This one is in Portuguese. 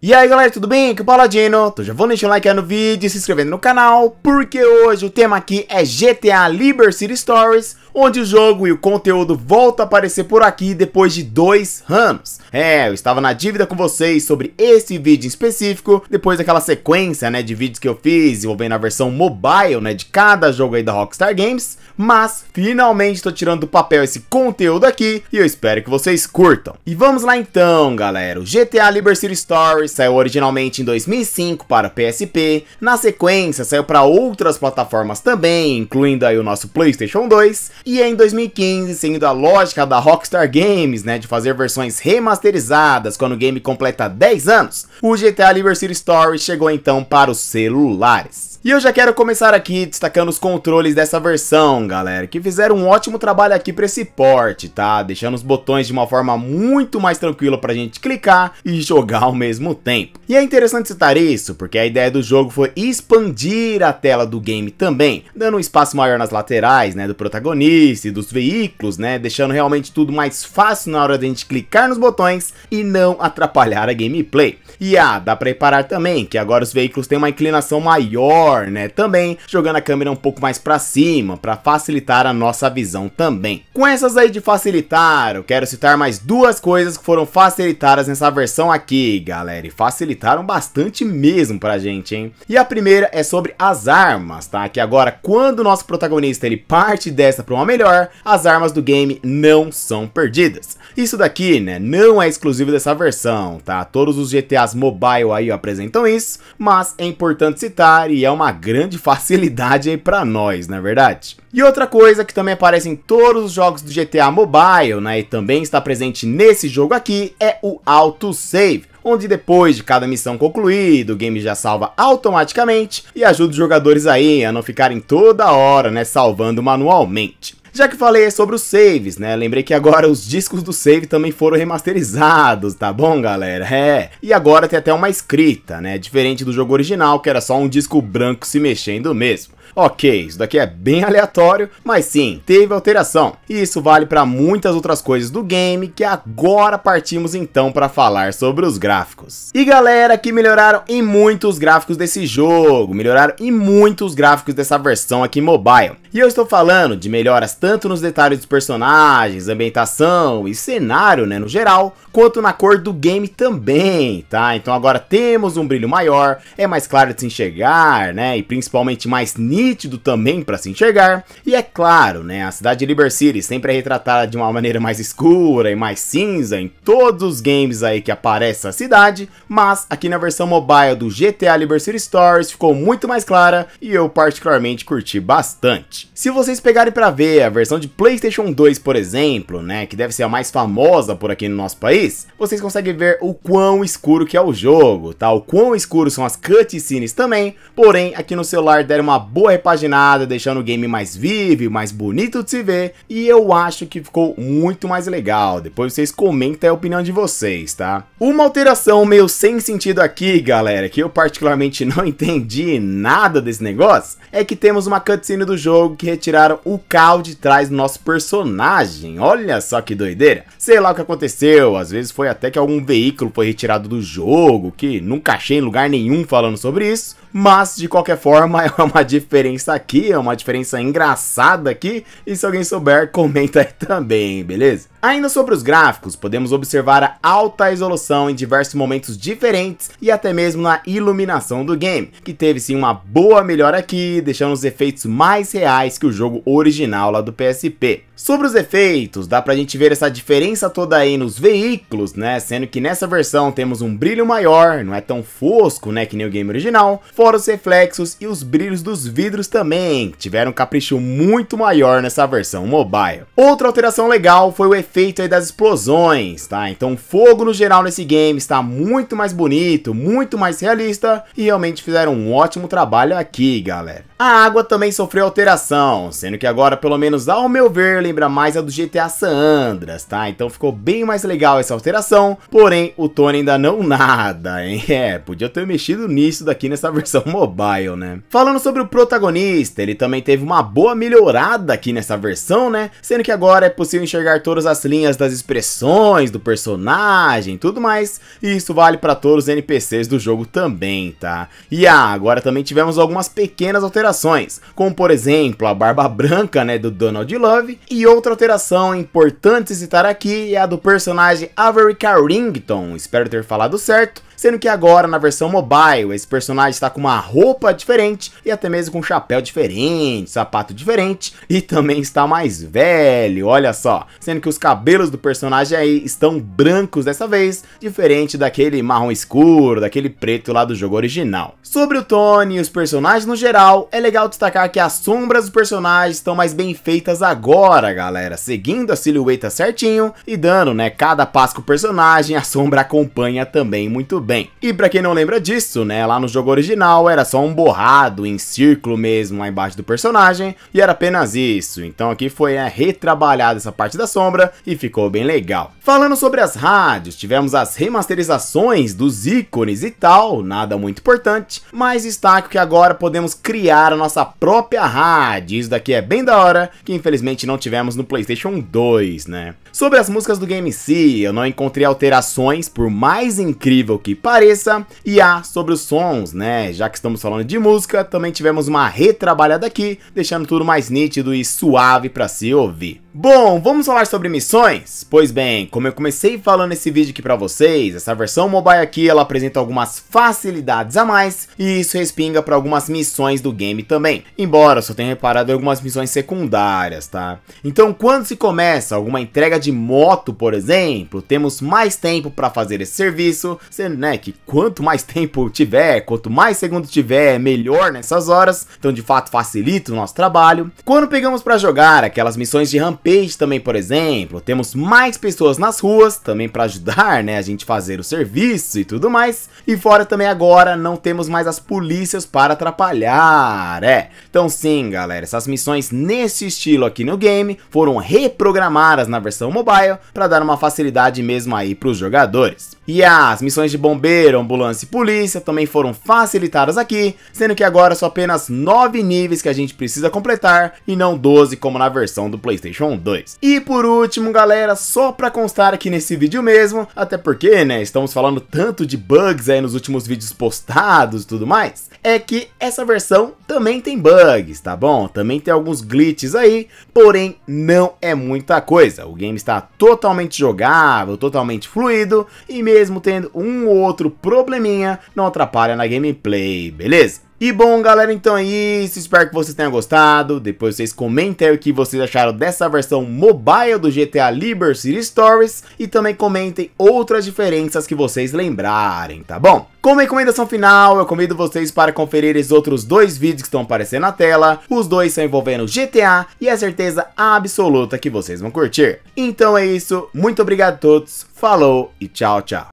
E aí galera, tudo bem? Aqui é o Paladino, então já vão deixar o like aí no vídeo e se inscrevendo no canal, porque hoje o tema aqui é GTA Liberty City Stories, onde o jogo e o conteúdo voltam a aparecer por aqui depois de dois anos. É, eu estava na dívida com vocês sobre esse vídeo em específico, depois daquela sequência, né, de vídeos que eu fiz envolvendo a versão mobile, né, de cada jogo aí da Rockstar Games, mas finalmente estou tirando do papel esse conteúdo aqui e eu espero que vocês curtam. E vamos lá então, galera. O GTA Liberty City Stories saiu originalmente em 2005 para PSP, na sequência saiu para outras plataformas também, incluindo aí o nosso PlayStation 2 e é em 2015, seguindo a lógica da Rockstar Games, né, de fazer versões remasterizadas quando o game completa 10 anos, o GTA Liberty City Story chegou então para os celulares. E eu já quero começar aqui destacando os controles dessa versão, galera, que fizeram um ótimo trabalho aqui para esse porte, tá? Deixando os botões de uma forma muito mais tranquila pra gente clicar e jogar ao mesmo tempo. E é interessante citar isso, porque a ideia do jogo foi expandir a tela do game também, dando um espaço maior nas laterais, né, do protagonista e dos veículos, né, deixando realmente tudo mais fácil na hora de a gente clicar nos botões e não atrapalhar a gameplay. E ah, dá pra reparar também que agora os veículos têm uma inclinação maior né? Também jogando a câmera um pouco mais para cima, para facilitar a nossa visão também. Com essas aí de facilitar, eu quero citar mais duas coisas que foram facilitadas nessa versão aqui, galera. E facilitaram bastante mesmo pra gente, hein? E a primeira é sobre as armas, tá? Que agora, quando o nosso protagonista ele parte dessa pra uma melhor, as armas do game não são perdidas. Isso daqui, né, não é exclusivo dessa versão, tá? Todos os GTAs mobile aí apresentam isso, mas é importante citar e é uma uma grande facilidade aí para nós, na é verdade. E outra coisa que também aparece em todos os jogos do GTA Mobile, né, e também está presente nesse jogo aqui, é o autosave onde depois de cada missão concluída, o game já salva automaticamente e ajuda os jogadores aí a não ficarem toda hora, né, salvando manualmente. Já que falei sobre os saves, né? Lembrei que agora os discos do save também foram remasterizados, tá bom, galera? É. E agora tem até uma escrita, né? Diferente do jogo original, que era só um disco branco se mexendo mesmo. Ok, isso daqui é bem aleatório, mas sim, teve alteração. E isso vale para muitas outras coisas do game, que agora partimos então para falar sobre os gráficos. E galera, que melhoraram em muito os gráficos desse jogo, melhoraram em muito os gráficos dessa versão aqui mobile. E eu estou falando de melhoras tanto nos detalhes dos personagens, ambientação e cenário, né, no geral, quanto na cor do game também, tá? Então agora temos um brilho maior, é mais claro de se enxergar, né, e principalmente mais nítido nítido também para se enxergar. E é claro, né, a cidade de Liberty City sempre é retratada de uma maneira mais escura e mais cinza em todos os games aí que aparece a cidade, mas aqui na versão mobile do GTA Liberty City Stories ficou muito mais clara e eu particularmente curti bastante. Se vocês pegarem para ver a versão de PlayStation 2, por exemplo, né, que deve ser a mais famosa por aqui no nosso país, vocês conseguem ver o quão escuro que é o jogo, tá? O quão escuro são as cutscenes também, porém aqui no celular deram uma boa boa repaginada, deixando o game mais vivo, mais bonito de se ver, e eu acho que ficou muito mais legal. Depois vocês comentem a opinião de vocês, tá? Uma alteração meio sem sentido aqui, galera, que eu particularmente não entendi nada desse negócio, é que temos uma cutscene do jogo que retiraram o carro de trás do nosso personagem. Olha só que doideira. Sei lá o que aconteceu, às vezes foi até que algum veículo foi retirado do jogo, que nunca achei em lugar nenhum falando sobre isso, mas de qualquer forma é uma diferença diferença aqui, é uma diferença engraçada aqui. E se alguém souber, comenta aí também, beleza? Ainda sobre os gráficos, podemos observar a alta resolução em diversos momentos diferentes e até mesmo na iluminação do game, que teve sim uma boa melhora aqui, deixando os efeitos mais reais que o jogo original lá do PSP. Sobre os efeitos, dá pra gente ver essa diferença toda aí nos veículos, né, sendo que nessa versão temos um brilho maior, não é tão fosco, né, que nem o game original, fora os reflexos e os brilhos dos vidros também, que tiveram um capricho muito maior nessa versão mobile. Outra alteração legal foi o efeito efeito aí das explosões, tá? Então fogo no geral nesse game está muito mais bonito, muito mais realista e realmente fizeram um ótimo trabalho aqui, galera. A água também sofreu alteração, sendo que agora, pelo menos ao meu ver, lembra mais a do GTA San Andreas, tá? Então ficou bem mais legal essa alteração, porém o Tony ainda não nada, hein? É, podia ter mexido nisso daqui nessa versão mobile, né? Falando sobre o protagonista, ele também teve uma boa melhorada aqui nessa versão, né? Sendo que agora é possível enxergar todas as as linhas das expressões do personagem tudo mais. E isso vale para todos os NPCs do jogo também, tá? E ah, agora também tivemos algumas pequenas alterações, como por exemplo a barba branca né, do Donald Love. E outra alteração importante citar aqui é a do personagem Avery Carrington, espero ter falado certo, sendo que agora na versão mobile esse personagem está com uma roupa diferente e até mesmo com um chapéu diferente, sapato diferente e também está mais velho, olha só, sendo que os cabelos do personagem aí estão brancos dessa vez, diferente daquele marrom escuro, daquele preto lá do jogo original. Sobre o Tony e os personagens no geral, é legal destacar que as sombras dos personagens estão mais bem feitas agora, galera, seguindo a silhueta certinho e dando, né, cada passo com o personagem, a sombra acompanha também muito bem bem. E para quem não lembra disso, né, lá no jogo original era só um borrado em círculo mesmo lá embaixo do personagem e era apenas isso. Então aqui foi é, retrabalhada essa parte da sombra e ficou bem legal. Falando sobre as rádios, tivemos as remasterizações dos ícones e tal, nada muito importante, mas destaque que agora podemos criar a nossa própria rádio. Isso daqui é bem da hora, que infelizmente não tivemos no PlayStation 2, né? Sobre as músicas do game em eu não encontrei alterações, por mais incrível que pareça, e A sobre os sons, né? Já que estamos falando de música, também tivemos uma retrabalhada aqui, deixando tudo mais nítido e suave para se ouvir. Bom, vamos falar sobre missões? Pois bem, como eu comecei falando esse vídeo aqui para vocês, essa versão mobile aqui ela apresenta algumas facilidades a mais e isso respinga para algumas missões do game também. Embora eu só tenha reparado algumas missões secundárias, tá? Então, quando se começa alguma entrega de moto, por exemplo, temos mais tempo para fazer esse serviço, sendo, né, né? Que quanto mais tempo tiver, quanto mais segundos tiver, melhor nessas horas. Então, de fato, facilita o nosso trabalho. Quando pegamos para jogar aquelas missões de rampage também, por exemplo, temos mais pessoas nas ruas também para ajudar, né, a gente fazer o serviço e tudo mais. E fora também agora não temos mais as polícias para atrapalhar, é. Então sim, galera, essas missões nesse estilo aqui no game foram reprogramadas na versão mobile para dar uma facilidade mesmo aí para os jogadores. E as missões de bombeiro, ambulância e polícia também foram facilitadas aqui, sendo que agora são apenas 9 níveis que a gente precisa completar e não 12 como na versão do Playstation 2. E por último galera, só pra constar aqui nesse vídeo mesmo, até porque né, estamos falando tanto de bugs aí nos últimos vídeos postados e tudo mais, é que essa versão também tem bugs, tá bom? Também tem alguns glitches aí, porém não é muita coisa, o game está totalmente jogável, totalmente fluido e mesmo tendo um ou outro probleminha não atrapalha na gameplay, beleza? E bom, galera, então é isso. Espero que vocês tenham gostado. Depois vocês comentem o que vocês acharam dessa versão mobile do GTA Liberty City Stories. E também comentem outras diferenças que vocês lembrarem, tá bom? Como recomendação final, eu convido vocês para conferir os outros dois vídeos que estão aparecendo na tela. Os dois são envolvendo GTA e a certeza absoluta que vocês vão curtir. Então é isso. Muito obrigado a todos. Falou e tchau, tchau.